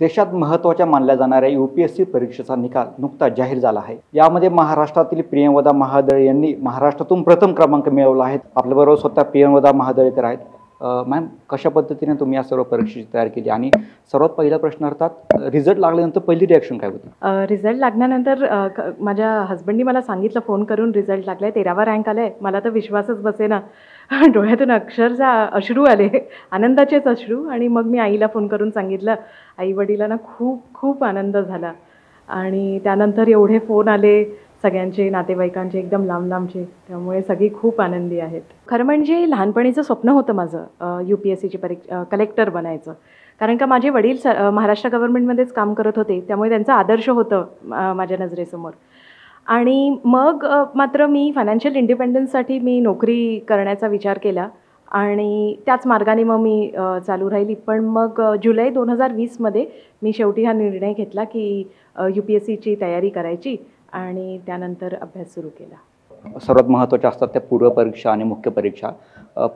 देशात महत्त्वाच्या मानल्या जाणाऱ्या यू पी एस सी परीक्षेचा निकाल नुकता जाहीर झाला आहे यामध्ये महाराष्ट्रातील प्रियंवदा महादळे यांनी महाराष्ट्रातून प्रथम क्रमांक मिळवला आहे आपल्याबरोबर स्वतः महादळे महादळेकर आहेत मॅम कशा पद्धतीने तुम्ही या सर्व परीक्षेची तयार केली आणि सर्वात पहिला प्रश्न अर्थात रिझल्ट लागल्यानंतर पहिली रिॲक्शन काय होती रिझल्ट लागल्यानंतर माझ्या हस्बंडनी मला सांगितलं फोन करून रिझल्ट लागला आहे तेरावा रँक आला आहे मला तर विश्वासच बसेना डोळ्यातून अक्षरशः अश्रू आले आनंदाचेच अश्रू आणि मग मी आईला फोन करून सांगितलं आई वडिलांना खूप खूप आनंद झाला आणि त्यानंतर एवढे फोन आले सगळ्यांचे नातेवाईकांचे एकदम लांब लांबचे त्यामुळे सगळी खूप आनंदी आहेत खरं म्हणजे लहानपणीचं स्वप्न होतं माझं यू पी एस सीची परीक्षा कलेक्टर बनायचं कारण का माझे वडील स महाराष्ट्र गव्हर्नमेंटमध्येच काम करत होते त्यामुळे त्यांचं आदर्श होतं माझ्या नजरेसमोर आणि मग मात्र मी फायनान्शियल इंडिपेंडन्ससाठी मी नोकरी करण्याचा विचार केला आणि त्याच मार्गाने मग मी चालू राहिली पण मग जुलै दोन हजार वीसमध्ये मी शेवटी हा निर्णय घेतला की यू पी एस सीची तयारी करायची आणि त्यानंतर अभ्यास सुरू केला सर्वात महत्त्वाच्या असतात त्या पूर्वपरीक्षा आणि मुख्य परीक्षा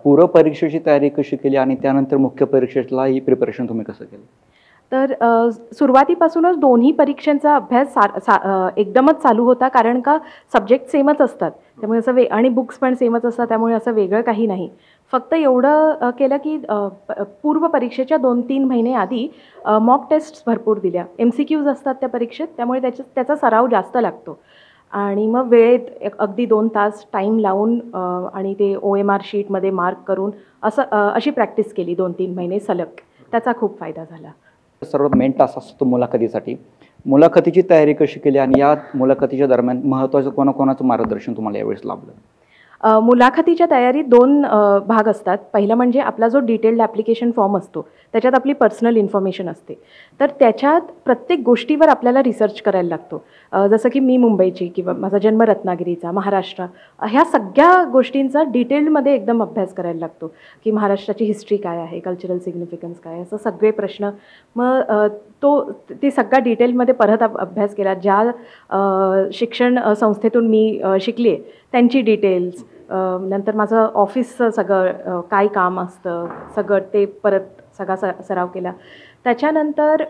पूर्वपरीक्षेची तयारी कशी केली आणि त्यानंतर मुख्य परीक्षेला ही प्रिपरेशन तुम्ही कसं केलं तर सुरुवातीपासूनच दोन्ही परीक्षांचा अभ्यास सा, सा एकदमच चालू होता कारण का सब्जेक्ट सेमच असतात त्यामुळे असं वे आणि बुक्स पण सेमच असतात त्यामुळे असं वेगळं काही नाही फक्त एवढं केलं की पूर्व परीक्षेच्या दोन तीन महिने आधी मॉक टेस्ट्स भरपूर दिल्या एम सी क्यूज असतात त्या परीक्षेत त्यामुळे त्याच्या त्याचा सराव जास्त लागतो आणि मग वेळेत अगदी दोन तास टाईम लावून आणि ते ओ एम आर शीटमध्ये मार्क करून असं अशी प्रॅक्टिस केली दोन तीन महिने सलग त्याचा खूप फायदा झाला सर्वात मेन टास्क असतो मुलाखतीसाठी मुलाखतीची तयारी कशी केली आणि या मुलाखतीच्या दरम्यान महत्त्वाचं कोणाकोणाचं मार्गदर्शन तुम्हाला यावेळेस लाभलं मुलाखतीच्या तयारीत दोन भाग असतात पहिलं म्हणजे आपला जो डिटेल्ड ॲप्लिकेशन फॉर्म असतो त्याच्यात आपली पर्सनल इन्फॉर्मेशन असते तर त्याच्यात प्रत्येक गोष्टीवर आपल्याला रिसर्च करायला लागतो जसं की मी मुंबईची किंवा माझा जन्म रत्नागिरीचा महाराष्ट्र ह्या सगळ्या गोष्टींचा डिटेल्डमध्ये एकदम अभ्यास करायला लागतो की महाराष्ट्राची हिस्ट्री काय आहे कल्चरल सिग्निफिकन्स काय असं सगळे प्रश्न मग तो ते सगळा डिटेलमध्ये परत अभ्यास केला ज्या शिक्षण संस्थेतून मी शिकली आहे त्यांची डिटेल्स नंतर माझं ऑफिसचं सगळं काय काम असतं सगळं ते परत सगळा स सराव केला त्याच्यानंतर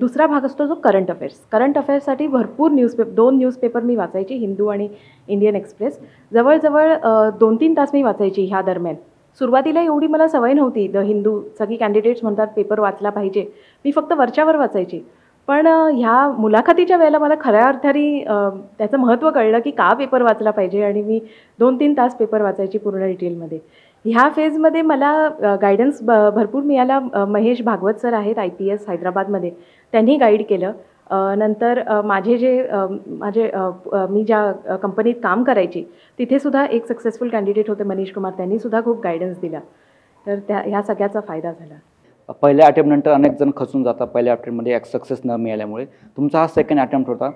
दुसरा भाग असतो जो करंट अफेअर्स करंट अफेअर्ससाठी भरपूर न्यूजपेप दोन न्यूजपेपर मी वाचायची हिंदू आणि इंडियन एक्सप्रेस जवळजवळ दोन तीन तास मी वाचायची ह्या दरम्यान सुरुवातीला एवढी मला सवय नव्हती द हिंदू सगळी कॅन्डिडेट्स म्हणतात पेपर वाचला पाहिजे मी फक्त वरच्यावर वाचायची पण ह्या मुलाखतीच्या वेळेला मला खऱ्या अर्थाने त्याचं महत्त्व कळलं की का पेपर वाचला पाहिजे आणि मी दोन तीन तास पेपर वाचायची पूर्ण डिटेलमध्ये ह्या फेजमध्ये मला गायडन्स ब भरपूर मिळाला महेश भागवत सर आहेत आय पी एस हैदराबादमध्ये त्यांनी गाईड केलं नंतर माझे जे माझे मी ज्या कंपनीत काम करायची तिथेसुद्धा एक सक्सेसफुल कॅन्डिडेट होते मनीष कुमार त्यांनीसुद्धा खूप गायडन्स दिला तर त्या ह्या सगळ्याचा फायदा झाला पहिल्या अटेम्प्टनंतर अनेक जण खचून जातात पहिल्या अटेम्प्टमध्ये एक सक्सेस न मिळाल्यामुळे तुमचा हा सेकंड अटेम्प्ट होता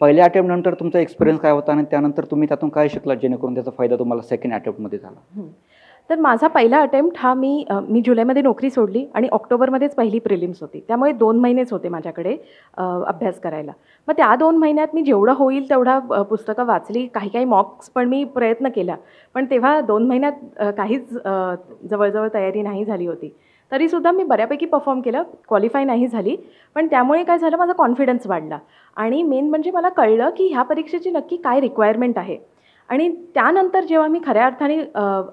पहिल्या अटेम्प्टनंतर तुमचा एक्सपिरियन्स काय होता आणि त्यानंतर तुम्ही त्यातून काय शिकला जेणेकरून त्याचा फायदा तुम्हाला सेकंड अटेम्प्टमध्ये झाला तर माझा पहिला अटेम्प्ट हा मी मी जुलैमध्ये नोकरी सोडली आणि ऑक्टोबरमध्येच पहिली प्रिलिम्स होती त्यामुळे दोन महिनेच होते माझ्याकडे अभ्यास करायला मग त्या दोन महिन्यात मी जेवढं होईल तेवढा पुस्तकं वाचली काही काही मॉक्स पण मी प्रयत्न केला पण तेव्हा दोन महिन्यात काहीच जवळजवळ तयारी नाही झाली होती तरीसुद्धा मी बऱ्यापैकी परफॉर्म केलं क्वालिफाय नाही झाली पण त्यामुळे काय झालं माझा कॉन्फिडन्स वाढला आणि मेन म्हणजे मला कळलं की ह्या परीक्षेची नक्की काय रिक्वायरमेंट आहे आणि त्यानंतर जेव्हा मी खऱ्या अर्थाने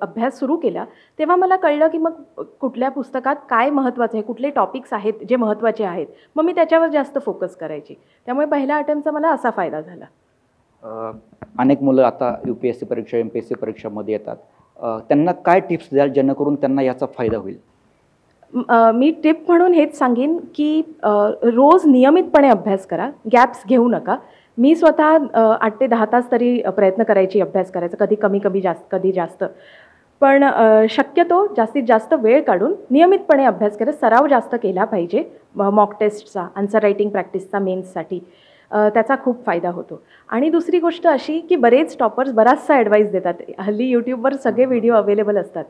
अभ्यास सुरू केला तेव्हा मला कळलं की मग कुठल्या पुस्तकात काय महत्त्वाचं आहे कुठले टॉपिक्स आहेत जे महत्त्वाचे आहेत मग मी त्याच्यावर जास्त फोकस करायची त्यामुळे पहिल्या अटेम्पचा मला असा फायदा झाला अनेक मुलं आता यू पी एस सी परीक्षा एम पी एस सी परीक्षामध्ये येतात त्यांना काय टिप्स द्याल जेणेकरून त्यांना याचा फायदा होईल मी टिप म्हणून हेच सांगेन की रोज नियमितपणे अभ्यास करा गॅप्स घेऊ नका मी स्वतः आठ ते दहा तास तरी प्रयत्न करायची अभ्यास करायचा कधी कमी कमी जास्त कधी जास्त पण शक्यतो जास्तीत जास्त वेळ काढून नियमितपणे अभ्यास करत सराव जास्त केला पाहिजे मॉक टेस्टचा आन्सर रायटिंग प्रॅक्टिसचा मेन्ससाठी त्याचा खूप फायदा होतो आणि दुसरी गोष्ट अशी की बरेच टॉपर्स बराचसा ॲडवाईस देतात हल्ली यूट्यूबवर सगळे व्हिडिओ अवेलेबल असतात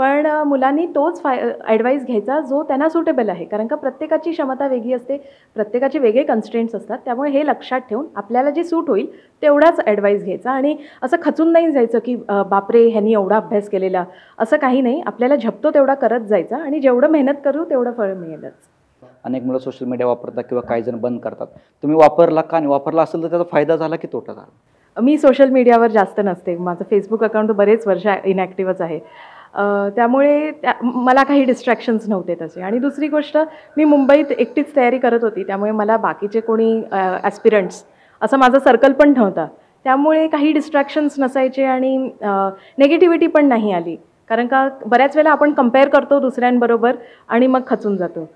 पण मुलांनी तोच फाय ॲडवाईस घ्यायचा जो त्यांना सुटेबल आहे कारण का प्रत्येकाची क्षमता वेगळी असते प्रत्येकाचे वेगळे कन्स्टेंट्स असतात त्यामुळे हे लक्षात ठेवून आपल्याला जे सूट होईल तेवढाच ॲडवाईस घ्यायचा आणि असं खचून नाही जायचं की बापरे ह्यांनी एवढा अभ्यास केलेला असं काही नाही आपल्याला झपतो तेवढा करत जायचा आणि जेवढं मेहनत करू तेवढं फळ मिळेलच अनेक मुलं सोशल मीडिया वापरतात किंवा काही जण बंद करतात तुम्ही वापरला का आणि वापरला असेल तर त्याचा फायदा झाला की तोटा झाला मी सोशल मीडियावर जास्त नसते माझं फेसबुक अकाउंट बरेच वर्ष इनॲक्टिव्हच आहे त्यामुळे त्या मला काही डिस्ट्रॅक्शन्स नव्हते तसे आणि दुसरी गोष्ट मी मुंबईत एकटीच तयारी करत होती त्यामुळे मला बाकीचे कोणी ॲस्पिरंट्स असं माझं सर्कल पण नव्हता त्यामुळे काही डिस्ट्रॅक्शन्स नसायचे आणि नेगेटिव्हिटी पण नाही आली कारण का बऱ्याच वेळेला आपण कम्पेअर करतो दुसऱ्यांबरोबर आणि मग खचून जातो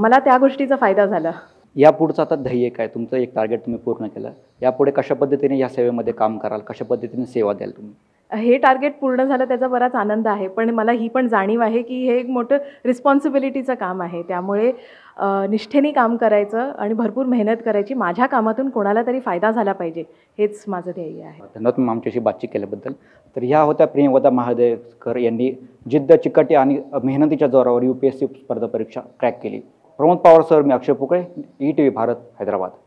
मला त्या गोष्टीचा फायदा झाला यापुढचं आता ध्येय काय तुमचं एक टार्गेट तुम्ही पूर्ण केलं यापुढे कशा पद्धतीने या सेवेमध्ये काम कराल कशा पद्धतीने सेवा द्याल तुम्ही हे टार्गेट पूर्ण झालं त्याचा बराच आनंद आहे पण मला ही पण जाणीव आहे की हे एक मोठं रिस्पॉन्सिबिलिटीचं काम आहे त्यामुळे निष्ठेने काम करायचं आणि भरपूर मेहनत करायची माझ्या कामातून कोणाला तरी फायदा झाला पाहिजे हेच माझं ध्येय आहे धन्यवाद मी आमच्याशी बातचीत केल्याबद्दल तर ह्या होत्या प्रेमवदा महादेवकर यांनी जिद्द चिकटी आणि मेहनतीच्या जोरावर यू पी एस सी स्पर्धा परीक्षा क्रॅक केली प्रमोद पवार सर मी Akshay Pukale E T V Bharat Hyderabad